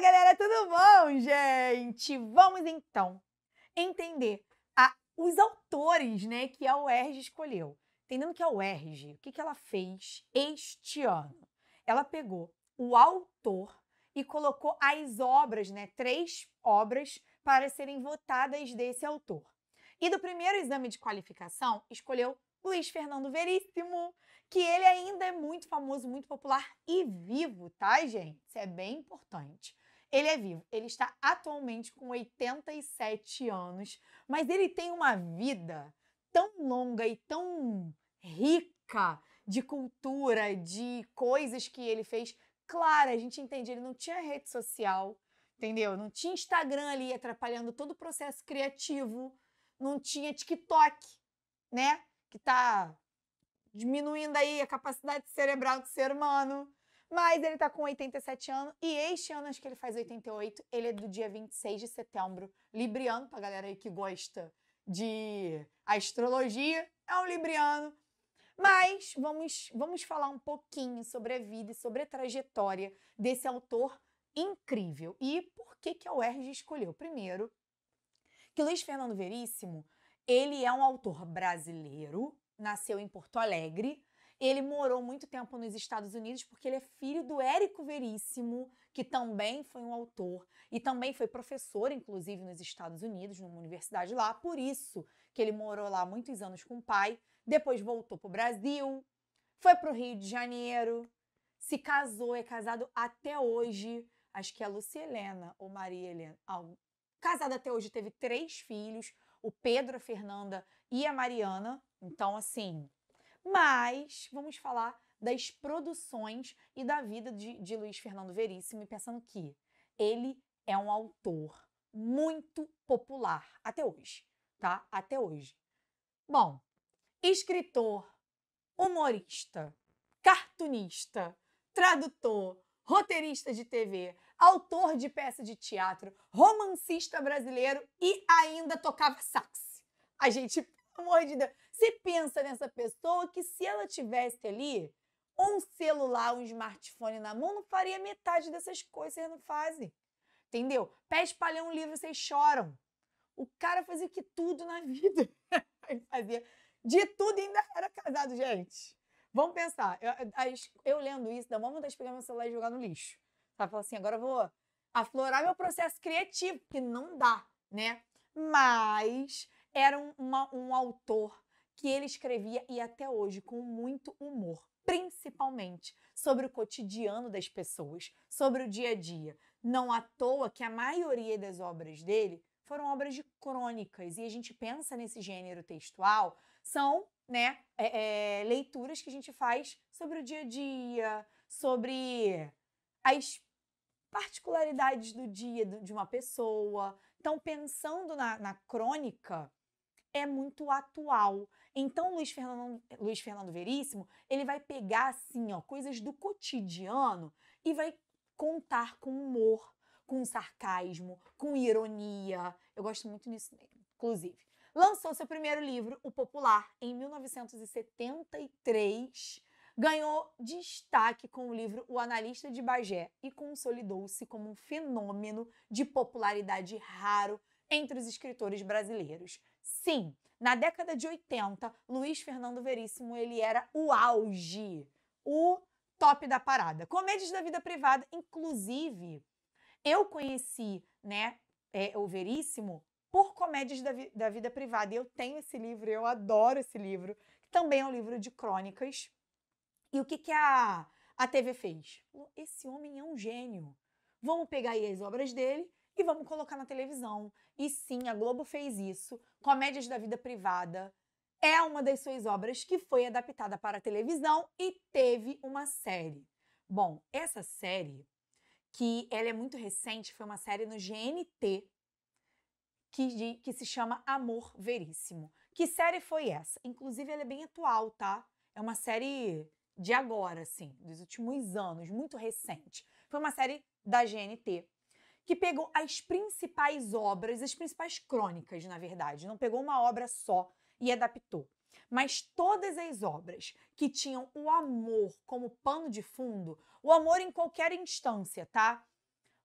galera, tudo bom, gente? Vamos então entender a, os autores né, que a UERJ escolheu. Entendendo que a UERJ, o que, que ela fez este ano? Ela pegou o autor e colocou as obras, né, três obras, para serem votadas desse autor. E do primeiro exame de qualificação, escolheu Luiz Fernando Veríssimo, que ele ainda é muito famoso, muito popular e vivo, tá, gente? Isso é bem importante. Ele é vivo, ele está atualmente com 87 anos, mas ele tem uma vida tão longa e tão rica de cultura, de coisas que ele fez. Claro, a gente entende, ele não tinha rede social, entendeu? Não tinha Instagram ali atrapalhando todo o processo criativo, não tinha TikTok, né? Que tá diminuindo aí a capacidade cerebral do ser humano. Mas ele tá com 87 anos e este ano, acho que ele faz 88, ele é do dia 26 de setembro. Libriano, pra galera aí que gosta de astrologia, é um libriano. Mas vamos, vamos falar um pouquinho sobre a vida e sobre a trajetória desse autor incrível. E por que, que a UERJ escolheu? Primeiro, que Luiz Fernando Veríssimo, ele é um autor brasileiro, nasceu em Porto Alegre, ele morou muito tempo nos Estados Unidos porque ele é filho do Érico Veríssimo, que também foi um autor e também foi professor, inclusive, nos Estados Unidos, numa universidade lá. Por isso que ele morou lá muitos anos com o pai, depois voltou para o Brasil, foi para o Rio de Janeiro, se casou, é casado até hoje. Acho que é a Lúcia Helena ou Maria Helena. Ah, casado até hoje, teve três filhos: o Pedro, a Fernanda e a Mariana. Então, assim, mas vamos falar das produções e da vida de, de Luiz Fernando Veríssimo, e pensando que ele é um autor muito popular até hoje, tá? Até hoje. Bom, escritor, humorista, cartunista, tradutor, roteirista de TV, autor de peça de teatro, romancista brasileiro e ainda tocava sax. A gente, pelo amor de Deus, você pensa nessa pessoa que se ela tivesse ali um celular, um smartphone na mão, não faria metade dessas coisas, vocês não fazem. Entendeu? Pede para ler um livro, vocês choram. O cara fazia que tudo na vida. Ele fazia de tudo e ainda era casado, gente. Vamos pensar. Eu, eu lendo isso, dá uma vontade de pegar meu celular e jogar no lixo. Tá Falar assim, agora eu vou aflorar meu processo criativo, que não dá, né? Mas era um, uma, um autor que ele escrevia e até hoje com muito humor, principalmente sobre o cotidiano das pessoas, sobre o dia a dia. Não à toa que a maioria das obras dele foram obras de crônicas e a gente pensa nesse gênero textual são né, é, é, leituras que a gente faz sobre o dia a dia, sobre as particularidades do dia de uma pessoa. Então, pensando na, na crônica, é muito atual. Então, Luiz Fernando, Luiz Fernando Veríssimo, ele vai pegar assim, ó, coisas do cotidiano e vai contar com humor, com sarcasmo, com ironia. Eu gosto muito nisso, inclusive. Lançou seu primeiro livro, O Popular, em 1973. Ganhou destaque com o livro O Analista de Bagé e consolidou-se como um fenômeno de popularidade raro entre os escritores brasileiros. Sim, na década de 80, Luiz Fernando Veríssimo, ele era o auge, o top da parada. Comédias da vida privada, inclusive, eu conheci, né, é, o Veríssimo por comédias da, vi da vida privada. E eu tenho esse livro, eu adoro esse livro. que Também é um livro de crônicas. E o que, que a, a TV fez? Esse homem é um gênio. Vamos pegar aí as obras dele e vamos colocar na televisão. E sim, a Globo fez isso. Comédias da Vida Privada é uma das suas obras que foi adaptada para a televisão e teve uma série. Bom, essa série, que ela é muito recente, foi uma série no GNT que, que se chama Amor Veríssimo. Que série foi essa? Inclusive, ela é bem atual, tá? É uma série de agora, assim, dos últimos anos, muito recente. Foi uma série da GNT que pegou as principais obras, as principais crônicas, na verdade, não pegou uma obra só e adaptou. Mas todas as obras que tinham o amor como pano de fundo, o amor em qualquer instância, tá?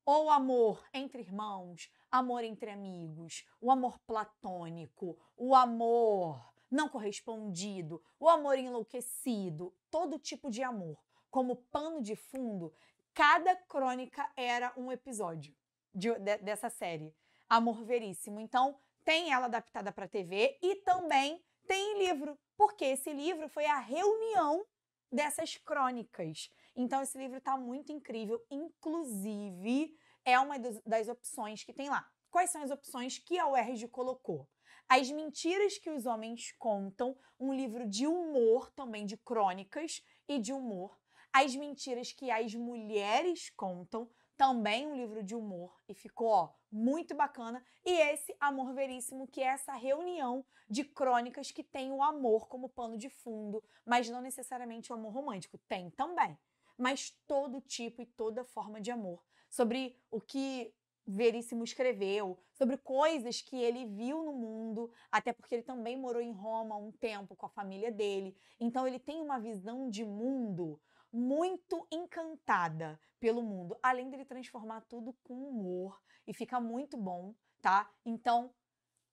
Ou amor entre irmãos, amor entre amigos, o amor platônico, o amor não correspondido, o amor enlouquecido, todo tipo de amor. Como pano de fundo, cada crônica era um episódio de, de, dessa série, Amor Veríssimo. Então, tem ela adaptada para TV e também tem livro, porque esse livro foi a reunião dessas crônicas. Então, esse livro está muito incrível, inclusive é uma das opções que tem lá. Quais são as opções que a UERJ colocou? As Mentiras que os Homens Contam, um livro de humor, também de crônicas e de humor. As Mentiras que as Mulheres Contam, também um livro de humor e ficou ó, muito bacana. E esse Amor Veríssimo, que é essa reunião de crônicas que tem o amor como pano de fundo, mas não necessariamente o amor romântico, tem também, mas todo tipo e toda forma de amor, sobre o que Veríssimo escreveu, sobre coisas que ele viu no mundo, até porque ele também morou em Roma um tempo com a família dele. Então ele tem uma visão de mundo muito encantada pelo mundo, além dele transformar tudo com humor e fica muito bom, tá? Então,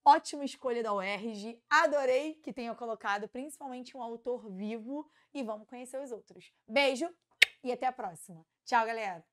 ótima escolha da UERJ, adorei que tenha colocado principalmente um autor vivo e vamos conhecer os outros. Beijo e até a próxima. Tchau, galera!